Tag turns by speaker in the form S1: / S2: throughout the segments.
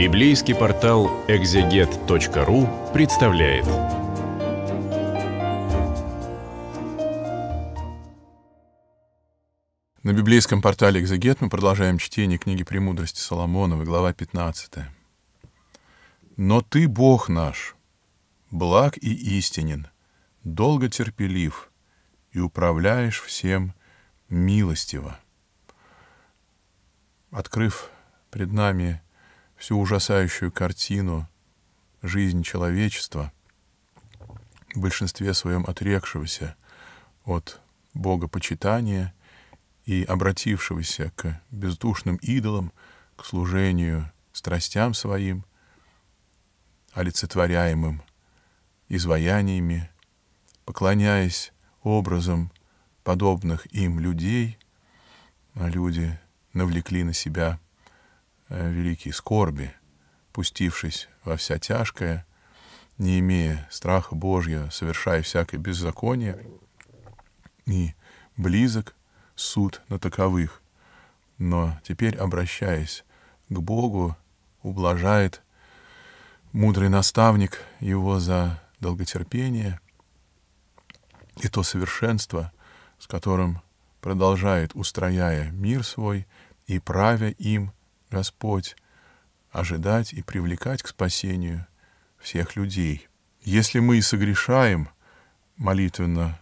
S1: Библейский портал экзегет.ру представляет. На библейском портале «Экзегет» мы продолжаем чтение книги «Премудрости Соломоновой», глава 15. «Но ты, Бог наш, благ и истинен, долго терпелив и управляешь всем милостиво». Открыв пред нами всю ужасающую картину жизни человечества, в большинстве своем отрекшегося от богопочитания и обратившегося к бездушным идолам, к служению страстям своим, олицетворяемым изваяниями, поклоняясь образом подобных им людей, а люди навлекли на себя Э, великие скорби, пустившись во вся тяжкое, не имея страха Божьего, совершая всякое беззаконие, и близок суд на таковых, но теперь, обращаясь к Богу, ублажает мудрый наставник его за долготерпение и то совершенство, с которым продолжает, устрояя мир свой и правя им, Господь, ожидать и привлекать к спасению всех людей. Если мы и согрешаем, молитвенно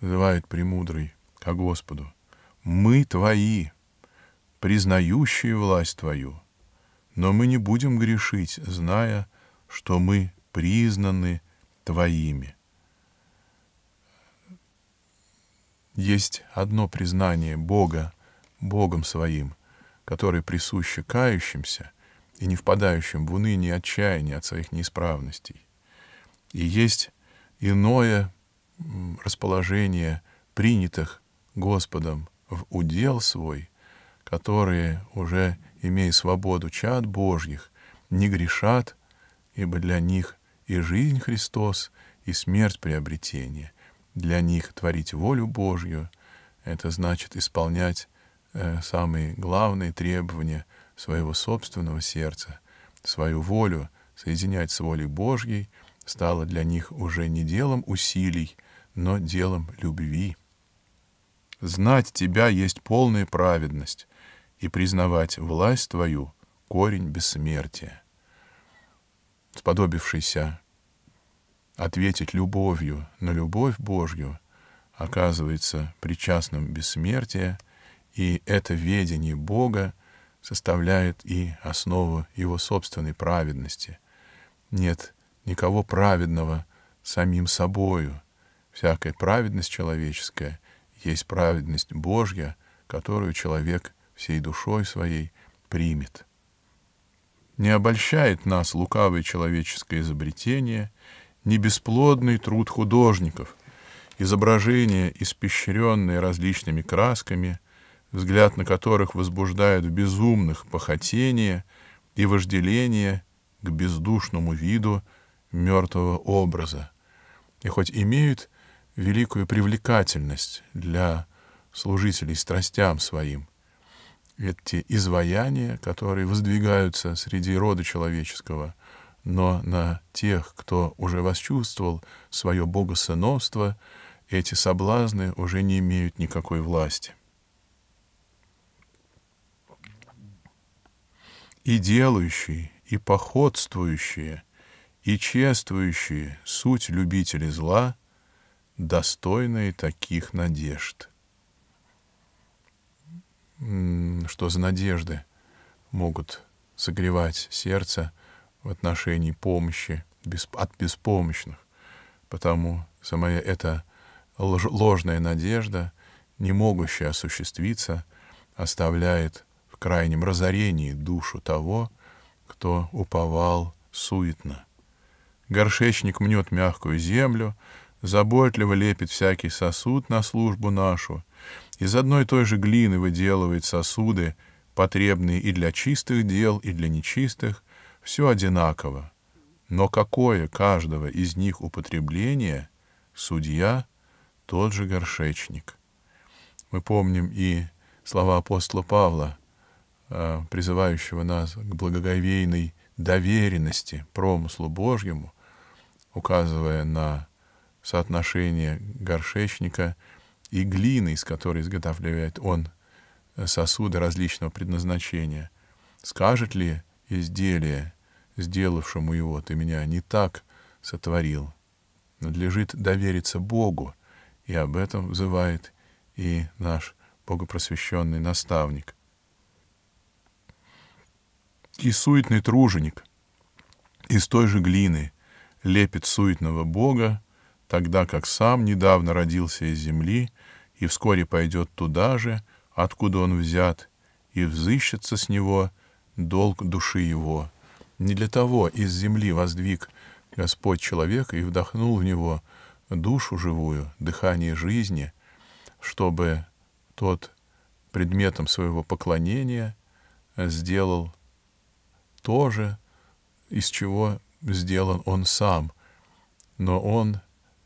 S1: взывает премудрый ко Господу, мы Твои, признающие власть Твою, но мы не будем грешить, зная, что мы признаны Твоими. Есть одно признание Бога Богом Своим — которое присуще кающимся и не впадающим в уныние и отчаяние от своих неисправностей. И есть иное расположение принятых Господом в удел свой, которые, уже имея свободу чад Божьих, не грешат, ибо для них и жизнь Христос, и смерть приобретение. Для них творить волю Божью — это значит исполнять Э, самые главные требования своего собственного сердца, свою волю соединять с волей Божьей стало для них уже не делом усилий, но делом любви. Знать тебя есть полная праведность, и признавать власть твою — корень бессмертия. Сподобившийся ответить любовью на любовь Божью оказывается причастным бессмертия — и это ведение Бога составляет и основу его собственной праведности. Нет никого праведного самим собою. Всякая праведность человеческая есть праведность Божья, которую человек всей душой своей примет. Не обольщает нас лукавое человеческое изобретение, не бесплодный труд художников, изображения, испещренные различными красками, взгляд на которых возбуждает в безумных похотение и вожделение к бездушному виду мертвого образа, и хоть имеют великую привлекательность для служителей страстям своим, эти изваяния, которые воздвигаются среди рода человеческого, но на тех, кто уже восчувствовал свое богосыновство, эти соблазны уже не имеют никакой власти. и делающие, и походствующие, и чествующие суть любители зла, достойные таких надежд. Что за надежды могут согревать сердце в отношении помощи от беспомощных? Потому самая эта ложная надежда, не могущая осуществиться, оставляет крайнем разорении душу того, кто уповал суетно. Горшечник мнет мягкую землю, заботливо лепит всякий сосуд на службу нашу, из одной и той же глины выделывает сосуды, потребные и для чистых дел, и для нечистых, все одинаково. Но какое каждого из них употребление, судья — тот же горшечник. Мы помним и слова апостола Павла Э, призывающего нас к благоговейной доверенности промыслу Божьему, указывая на соотношение горшечника и глины, из которой изготавливает он э, сосуды различного предназначения. Скажет ли изделие, сделавшему его, ты меня не так сотворил? Надлежит довериться Богу, и об этом взывает и наш богопросвещенный наставник — и суетный труженик из той же глины лепит суетного бога, тогда как сам недавно родился из земли и вскоре пойдет туда же, откуда он взят, и взыщется с него долг души его. Не для того из земли воздвиг Господь человек и вдохнул в него душу живую, дыхание жизни, чтобы тот предметом своего поклонения сделал то же, из чего сделан он сам, но он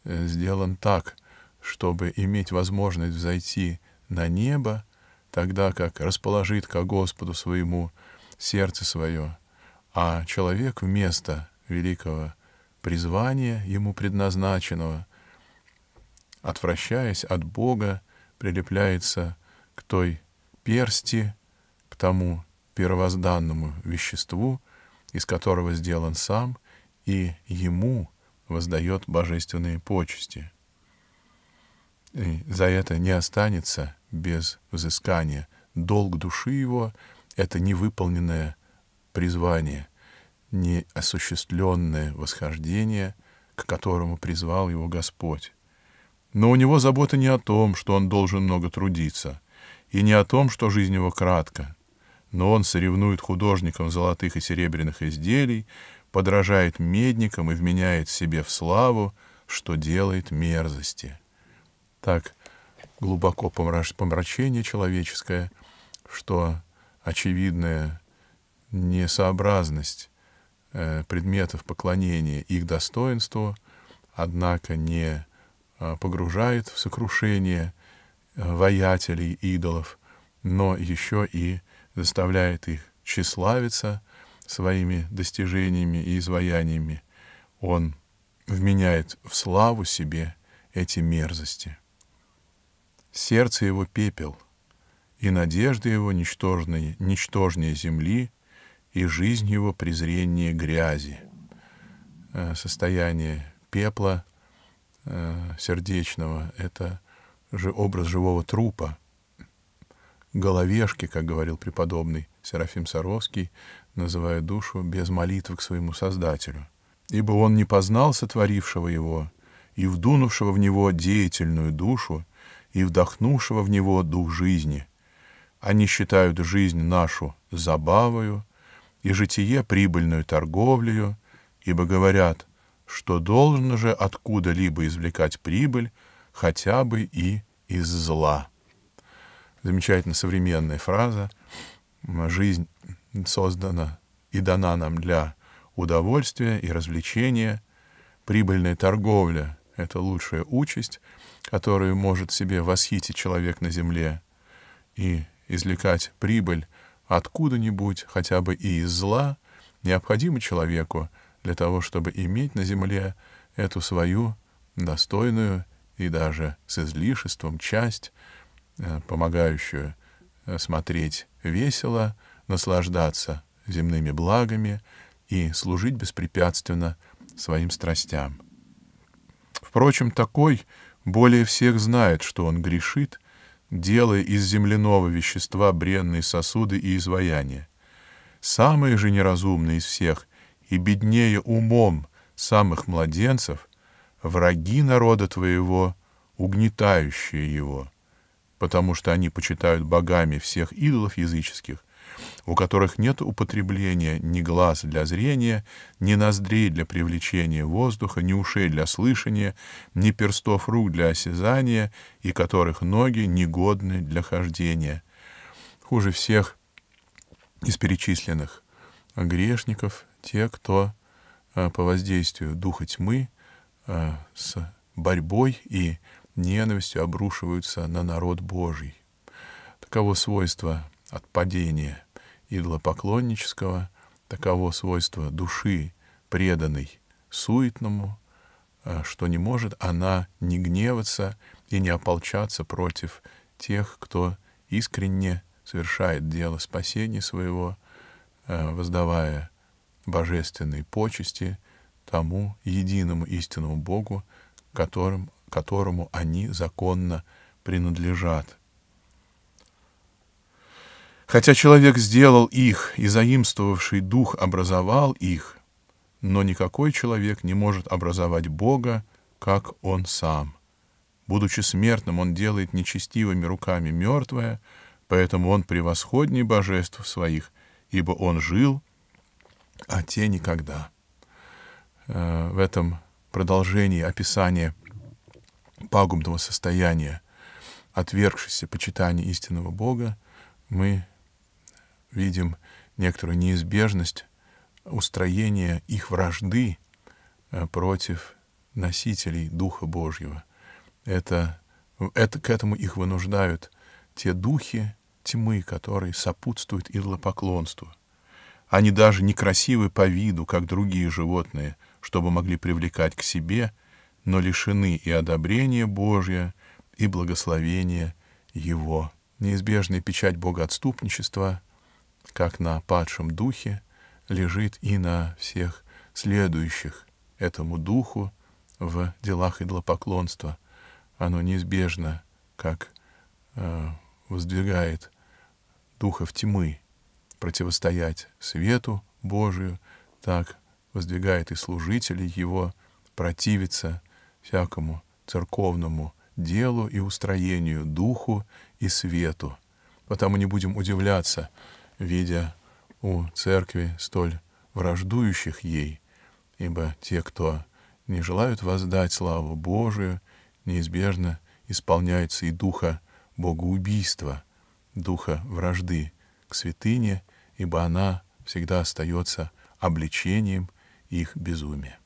S1: э, сделан так, чтобы иметь возможность взойти на небо, тогда как расположит ко Господу своему сердце свое, а человек вместо великого призвания ему предназначенного, отвращаясь от Бога, прилепляется к той персти, к тому первозданному веществу, из которого сделан сам, и ему воздает божественные почести. И за это не останется без взыскания. Долг души его — это невыполненное призвание, неосуществленное восхождение, к которому призвал его Господь. Но у него забота не о том, что он должен много трудиться, и не о том, что жизнь его кратка, но он соревнует художникам золотых и серебряных изделий, подражает медникам и вменяет себе в славу, что делает мерзости. Так глубоко помраж... помрачение человеческое, что очевидная несообразность э, предметов поклонения их достоинству, однако не э, погружает в сокрушение э, воятелей идолов, но еще и заставляет их тщеславиться своими достижениями и изваяниями, он вменяет в славу себе эти мерзости. Сердце его пепел, и надежды его ничтожные, ничтожнее земли, и жизнь его презрение грязи. Э, состояние пепла э, сердечного — это же образ живого трупа, головешки, как говорил преподобный Серафим Саровский, называя душу без молитвы к своему Создателю. Ибо он не познал сотворившего его и вдунувшего в него деятельную душу, и вдохнувшего в него дух жизни. Они считают жизнь нашу забавою и житие прибыльную торговлею, ибо говорят, что должно же откуда-либо извлекать прибыль хотя бы и из зла замечательно современная фраза. Жизнь создана и дана нам для удовольствия и развлечения. Прибыльная торговля — это лучшая участь, которую может себе восхитить человек на земле и извлекать прибыль откуда-нибудь, хотя бы и из зла, необходимо человеку для того, чтобы иметь на земле эту свою достойную и даже с излишеством часть Э, помогающую э, смотреть весело, наслаждаться земными благами и служить беспрепятственно своим страстям. Впрочем, такой более всех знает, что он грешит, делая из земляного вещества бренные сосуды и изваяния. Самые же неразумные из всех и беднее умом самых младенцев — враги народа твоего, угнетающие его — потому что они почитают богами всех идолов языческих, у которых нет употребления ни глаз для зрения, ни ноздрей для привлечения воздуха, ни ушей для слышания, ни перстов рук для осязания, и которых ноги негодны для хождения. Хуже всех из перечисленных грешников те, кто э, по воздействию духа тьмы э, с борьбой и ненавистью обрушиваются на народ Божий. Таково свойство отпадения идолопоклоннического, таково свойство души, преданной суетному, э, что не может она не гневаться и не ополчаться против тех, кто искренне совершает дело спасения своего, э, воздавая божественные почести тому единому истинному Богу, которым которому они законно принадлежат. Хотя человек сделал их и заимствовавший дух образовал их, но никакой человек не может образовать Бога, как он сам. Будучи смертным, он делает нечестивыми руками мертвое, поэтому он превосходней божеств своих, ибо он жил, а те никогда. Э, в этом продолжении описания пагубного состояния, отвергшись почитания истинного Бога, мы видим некоторую неизбежность устроения их вражды э, против носителей Духа Божьего. Это, это, к этому их вынуждают те духи тьмы, которые сопутствуют идолопоклонству. Они даже некрасивы по виду, как другие животные, чтобы могли привлекать к себе – но лишены и одобрения Божья, и благословения Его. Неизбежная печать богоотступничества, как на падшем духе, лежит и на всех следующих этому духу в делах идлопоклонства. Оно неизбежно, как э, воздвигает в тьмы противостоять свету Божию, так воздвигает и служителей его противиться всякому церковному делу и устроению, духу и свету. Потому не будем удивляться, видя у церкви столь враждующих ей, ибо те, кто не желают воздать славу Божию, неизбежно исполняются и духа богоубийства, духа вражды к святыне, ибо она всегда остается обличением их безумия.